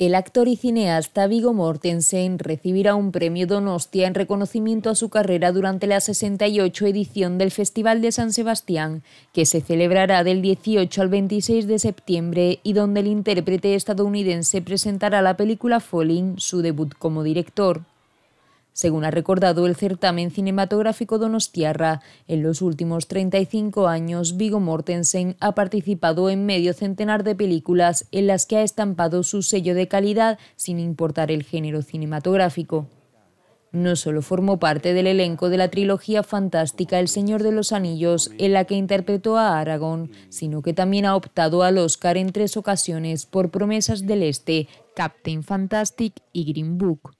El actor y cineasta Vigo Mortensen recibirá un premio Donostia en reconocimiento a su carrera durante la 68 edición del Festival de San Sebastián, que se celebrará del 18 al 26 de septiembre y donde el intérprete estadounidense presentará la película Falling, su debut como director. Según ha recordado el certamen cinematográfico Donostiarra, en los últimos 35 años Vigo Mortensen ha participado en medio centenar de películas en las que ha estampado su sello de calidad sin importar el género cinematográfico. No solo formó parte del elenco de la trilogía fantástica El Señor de los Anillos, en la que interpretó a Aragón, sino que también ha optado al Oscar en tres ocasiones por Promesas del Este, Captain Fantastic y Green Book.